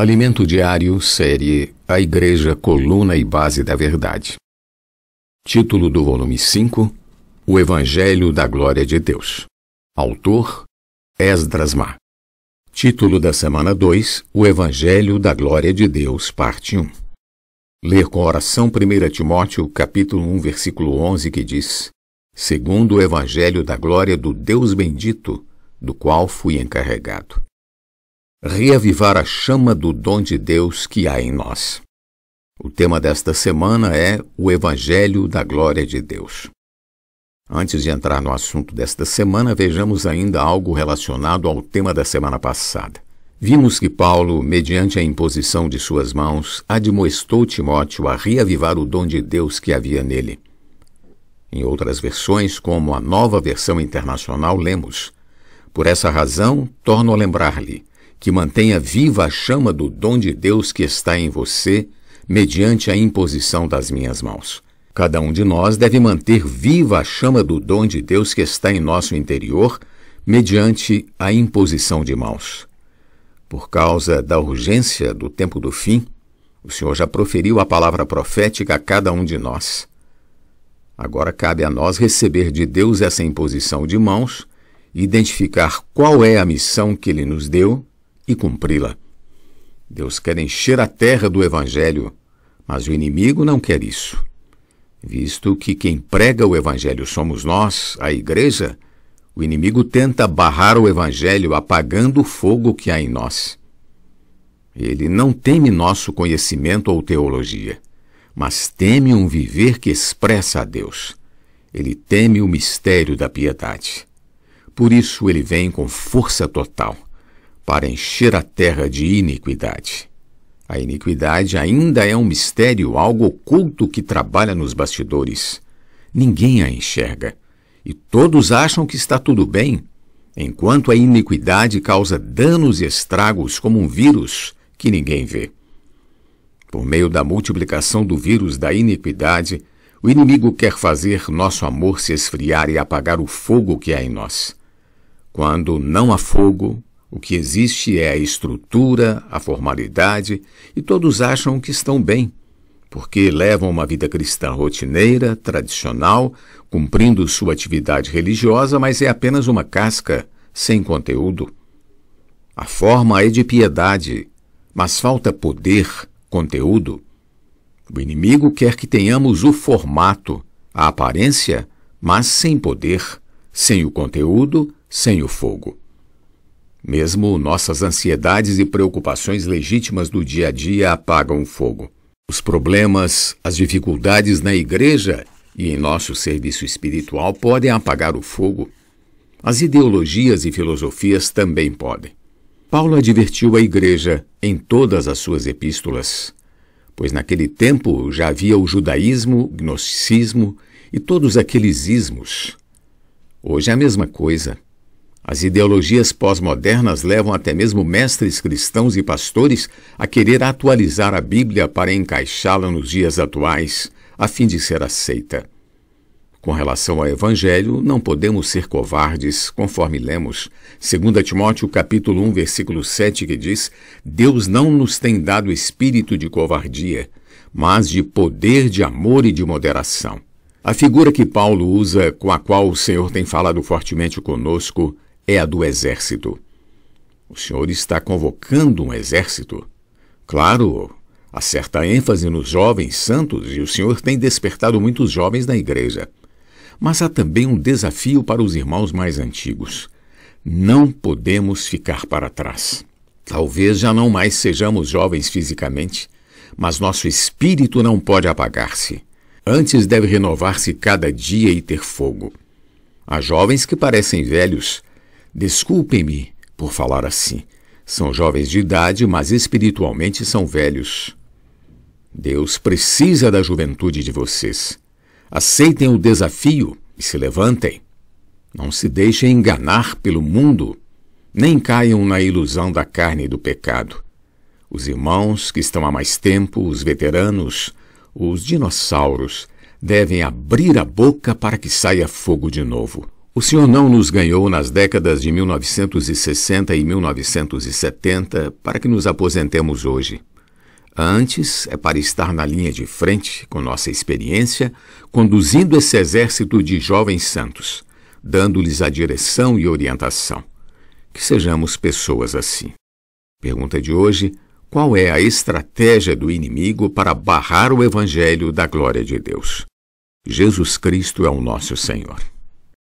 Alimento Diário, série A Igreja Coluna e Base da Verdade. Título do volume 5: O Evangelho da Glória de Deus. Autor: Esdras Ma. Título da semana 2: O Evangelho da Glória de Deus, parte 1. Ler com oração 1 Timóteo, capítulo 1, versículo 11, que diz: Segundo o Evangelho da Glória do Deus Bendito, do qual fui encarregado reavivar a chama do dom de Deus que há em nós. O tema desta semana é o Evangelho da Glória de Deus. Antes de entrar no assunto desta semana, vejamos ainda algo relacionado ao tema da semana passada. Vimos que Paulo, mediante a imposição de suas mãos, admoestou Timóteo a reavivar o dom de Deus que havia nele. Em outras versões, como a nova versão internacional, lemos: Por essa razão, torno a lembrar-lhe que mantenha viva a chama do dom de Deus que está em você, mediante a imposição das minhas mãos. Cada um de nós deve manter viva a chama do dom de Deus que está em nosso interior, mediante a imposição de mãos. Por causa da urgência do tempo do fim, o Senhor já proferiu a palavra profética a cada um de nós. Agora cabe a nós receber de Deus essa imposição de mãos, identificar qual é a missão que Ele nos deu e cumpri-la. Deus quer encher a terra do Evangelho, mas o inimigo não quer isso. Visto que quem prega o Evangelho somos nós, a Igreja, o inimigo tenta barrar o Evangelho apagando o fogo que há em nós. Ele não teme nosso conhecimento ou teologia, mas teme um viver que expressa a Deus. Ele teme o mistério da piedade. Por isso ele vem com força total para encher a terra de iniquidade. A iniquidade ainda é um mistério, algo oculto que trabalha nos bastidores. Ninguém a enxerga. E todos acham que está tudo bem, enquanto a iniquidade causa danos e estragos como um vírus que ninguém vê. Por meio da multiplicação do vírus da iniquidade, o inimigo quer fazer nosso amor se esfriar e apagar o fogo que há em nós. Quando não há fogo, o que existe é a estrutura, a formalidade, e todos acham que estão bem, porque levam uma vida cristã rotineira, tradicional, cumprindo sua atividade religiosa, mas é apenas uma casca, sem conteúdo. A forma é de piedade, mas falta poder, conteúdo. O inimigo quer que tenhamos o formato, a aparência, mas sem poder, sem o conteúdo, sem o fogo. Mesmo nossas ansiedades e preocupações legítimas do dia a dia apagam o fogo. Os problemas, as dificuldades na igreja e em nosso serviço espiritual podem apagar o fogo. As ideologias e filosofias também podem. Paulo advertiu a igreja em todas as suas epístolas, pois naquele tempo já havia o judaísmo, gnosticismo e todos aqueles ismos. Hoje é a mesma coisa. As ideologias pós-modernas levam até mesmo mestres cristãos e pastores a querer atualizar a Bíblia para encaixá-la nos dias atuais, a fim de ser aceita. Com relação ao evangelho, não podemos ser covardes, conforme lemos 2 Timóteo capítulo 1, versículo 7, que diz: Deus não nos tem dado espírito de covardia, mas de poder de amor e de moderação. A figura que Paulo usa, com a qual o Senhor tem falado fortemente conosco, é a do exército. O senhor está convocando um exército? Claro, há certa ênfase nos jovens santos e o senhor tem despertado muitos jovens na igreja. Mas há também um desafio para os irmãos mais antigos. Não podemos ficar para trás. Talvez já não mais sejamos jovens fisicamente, mas nosso espírito não pode apagar-se. Antes deve renovar-se cada dia e ter fogo. Há jovens que parecem velhos, Desculpem-me por falar assim. São jovens de idade, mas espiritualmente são velhos. Deus precisa da juventude de vocês. Aceitem o desafio e se levantem. Não se deixem enganar pelo mundo, nem caiam na ilusão da carne e do pecado. Os irmãos que estão há mais tempo, os veteranos, os dinossauros, devem abrir a boca para que saia fogo de novo. O senhor não nos ganhou nas décadas de 1960 e 1970 para que nos aposentemos hoje. Antes é para estar na linha de frente, com nossa experiência, conduzindo esse exército de jovens santos, dando-lhes a direção e orientação. Que sejamos pessoas assim. Pergunta de hoje: qual é a estratégia do inimigo para barrar o evangelho da glória de Deus? Jesus Cristo é o nosso Senhor.